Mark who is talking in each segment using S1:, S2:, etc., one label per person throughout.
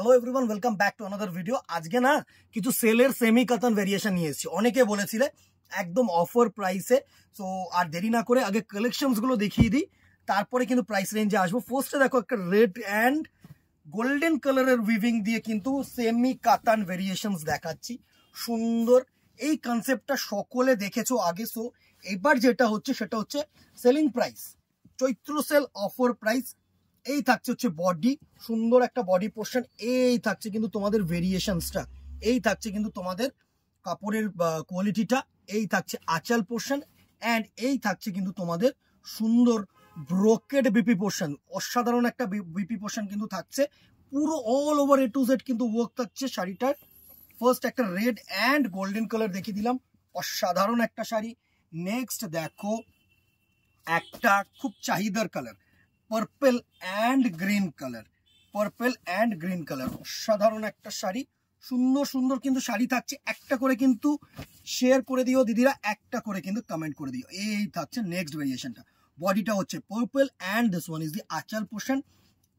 S1: hello everyone welcome back to another video আজকে না কিছু সেলের সেমি কাতন ভেরিয়েশন নিয়ে এসেছি অনেকে বলেছিলে একদম অফার প্রাইসে সো আর দেরি না করে আগে কালেকশনসগুলো দেখিয়ে দিই তারপরে কিন্তু প্রাইস রেঞ্জে আসবো ফার্স্টে দেখো একটা রেড অ্যান্ড গোল্ডেন কালারের উইভিং দিয়ে কিন্তু সেমি কাতান ভেরিয়েশনস দেখাচ্ছি সুন্দর এই কনসেপ্টটা সকলে দেখেছো আগে সো এবার যেটা হচ্ছে সেটা হচ্ছে selling price Chaitra sale offer price এই থাকছে হচ্ছে বডি সুন্দর একটা বডি পোর্শন এই থাকছে কিন্তু তোমাদের ভেরিয়েশনসটা এই থাকছে কিন্তু তোমাদের কাপড়ের কোয়ালিটিটা এই থাকছে আচাল পোর্শন অ্যান্ড এই থাকছে কিন্তু তোমাদের সুন্দর ব্রোকেড বিপি পোর্শন অসাধারণ একটা বিপি পোর্শন কিন্তু থাকছে পুরো all over A to Z কিন্তু ওয়ার্ক থাকছে শাড়িটার ফার্স্ট একটা রেড অ্যান্ড গোল্ডেন কালার দেখিয়ে দিলাম অসাধারণ একটা শাড়ি নেক্সট দেখো একটা খুব চাহিদার colour purple and green colour purple and green colour অসাধারণ একটা শাড়ি সুন্দর সুন্দর কিন্তু শাড়ি থাকছে একটা করে কিন্তু শেয়ার করে দিও দিদিরা একটা করে কিন্তু কমেন্ট করে দিও এই থাকছে নেক্সট ভেরিয়েশনটা বডিটা হচ্ছে purple and this one is the আচার পোশন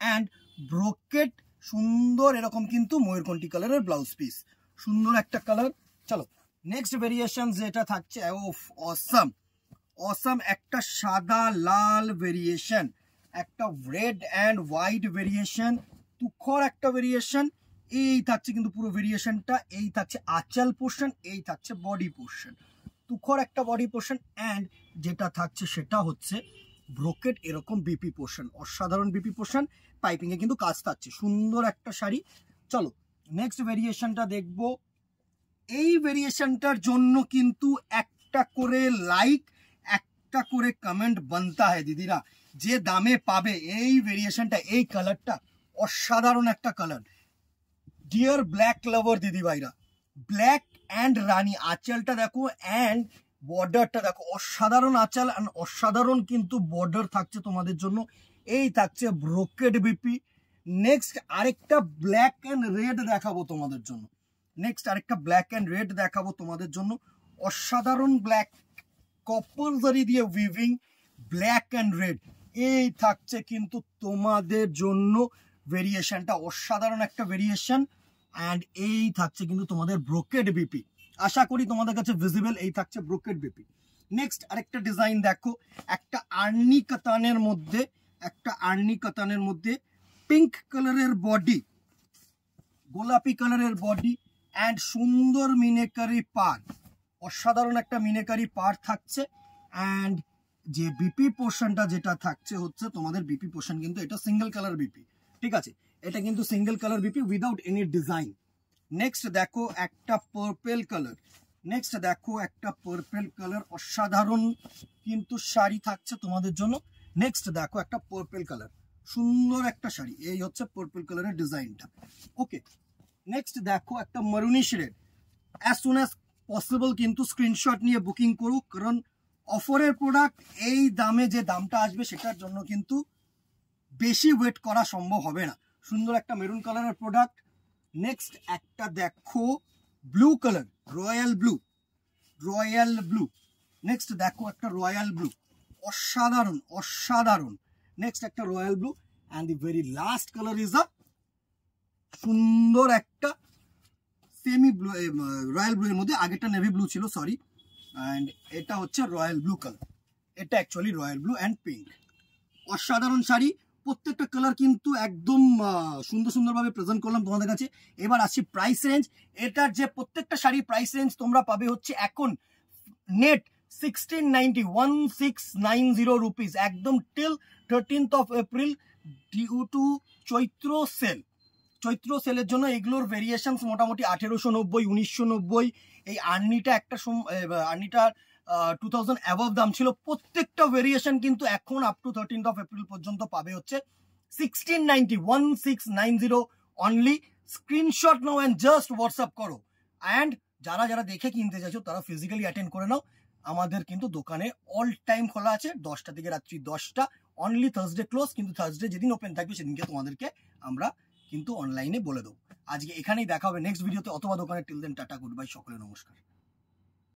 S1: অ্যান্ড ব্রোকেট সুন্দর এরকম কিন্তু ময়ূরকণ্ঠি কালারের ব্লাউজ পিস সুন্দর একটা কালার চলো নেক্সট ভেরিয়েশন যেটা থাকছে অসাম অসাম একটা সাদা লাল ভেরিয়েশন একটা রেড অ্যান্ড হোয়াইট ভেরিয়েশন তুখর একটা ভেরিয়েশন এই থাকছে কিন্তু পুরো ভেরিয়েশনটা এই থাকছে আচাল পোর্শন এই থাকছে বডি পোর্শন তুখর একটা বডি পোর্শন অ্যান্ড যেটা থাকছে সেটা হচ্ছে ব্রোকেট এরকম বিপি পোর্শন অসাধারণ বিপি পোর্শন পাইপিংয়ে কিন্তু কাজ থাকছে সুন্দর একটা শাড়ি চলো নেক্সট ভেরিয়েশনটা দেখব এই ভেরিয়েশনটার জন্য কিন্তু একটা করে লাইক একটা করে কমেন্ট বানতা হয় দিদিরা যে দামে পাবে এই ভেরিয়েশনটা এই কালারটা অসাধারণ একটা কালার ডিয়ার ব্ল্যাক লাভার দিদি ভাইরা ব্ল্যাক অ্যান্ড রানি আঁচলটা দেখো অ্যান্ড বর্ডারটা দেখো অসাধারণ আঁচল অ্যান্ড অসাধারণ কিন্তু বর্ডার থাকছে তোমাদের জন্য এই থাকছে ব্রোকেড বিপি নেক্সট আরেকটা ব্ল্যাক অ্যান্ড রেড দেখাবো তোমাদের জন্য নেক্সট আরেকটা ব্ল্যাক অ্যান্ড রেড দেখাবো তোমাদের জন্য অসাধারণ ব্ল্যাক কপলজারি দিয়ে উইভিং ব্ল্যাক অ্যান্ড রেড এই থাকছে কিন্তু তোমাদের জন্য ভেরিয়েশনটা অসাধারণ একটা ভেরিয়েশন অ্যান্ড এই থাকছে কিন্তু তোমাদের ব্রোকেড বিপি আশা করি তোমাদের কাছে ভিজিবল এই থাকছে ব্রোকেড বিপি নেক্সট আরেকটা ডিজাইন দেখো একটা আর্নি কাতানের মধ্যে একটা আর্নি কাতানের মধ্যে পিঙ্ক কালারের বডি গোলাপি কালারের বডি অ্যান্ড সুন্দর মিনেকারি পার অসাধারণ একটা মিনেকারি পার থাকছে অ্যান্ড যে বিপি পোর্শনটা যেটা থাকছে হচ্ছে তোমাদের বিপি পোর্শন কিন্তু এটা সিঙ্গেল কালার বিপি ঠিক আছে এটা কিন্তু single colour BP without any design next দেখো একটা পার্পেল কালার নেক্সট দেখো একটা পার্পেল কালার অসাধারণ কিন্তু শাড়ি থাকছে তোমাদের জন্য নেক্সট দেখো একটা পার্পেল কালার সুন্দর একটা শাড়ি এই হচ্ছে পার্পেল কালারের ডিজাইনটা ওকে নেক্সট দেখো একটা maroonish red as soon as possible কিন্তু স্ক্রিনশট নিয়ে বুকিং করুক কারণ অফরের প্রোডাক্ট এই দামে যে দামটা আসবে সেটার জন্য কিন্তু বেশি ওয়েট করা সম্ভব হবে না সুন্দর একটা মেরুন কালারের প্রোডাক্ট নেক্সট একটা দেখো blue colour royal blue royal blue next দেখো একটা রয়্যাল ব্লু অসাধারণ অসাধারণ নেক্সট একটা royal blue and the very last colour is a সুন্দর একটা সেমি ব্লু রয়্যাল ব্লু এর মধ্যে আগেরটা নেভি ব্লু ছিল সরি অ্যান্ড এটা হচ্ছে রয়্যাল ব্লু কালার এটা actually royal blue and pink অসাধারণ শাড়ি প্রত্যেকটা কালার কিন্তু একদম সুন্দর সুন্দরভাবে প্রেজেন্ট করলাম তোমাদের কাছে এবার আসছি প্রাইস রেঞ্জ এটার যে প্রত্যেকটা শাড়ির প্রাইস রেঞ্জ তোমরা পাবে হচ্ছে এখন net sixteen ninety one six nine zero rupees একদম till thirteenth of April due to Chaitra sale Chaitra সেলের জন্য এগুলোর ভেরিয়েশনস মোটামুটি আঠেরোশো নব্বই উনিশশো নব্বই এই আর্নিটা একটা আর্নিটা টু থাউজেন্ড অ্যাবভ দাম ছিল প্রত্যেকটা ভেরিয়েশন কিন্তু এখন up to thirteen of April পর্যন্ত পাবে হচ্ছে sixteen ninety one six nine zero only screenshot now and just WhatsApp করো অ্যান্ড যারা যারা দেখে কিনতে চাইছো তারা ফিজিক্যালি অ্যাটেন্ড করে নাও আমাদের কিন্তু দোকানে অল টাইম খোলা আছে দশটা থেকে রাত্রি দশটা অনলি থার্সডে ক্লোজ কিন্তু থার্সডে যেদিন ওপেন থাকবে সেদিনকে তোমাদেরকে আমরা কিন্তু অনলাইনে বলে দেবো আজকে এখানেই দেখা হবে নেক্সট ভিডিওতে অথবা দোকানে till then tata good bye সকলে নমস্কার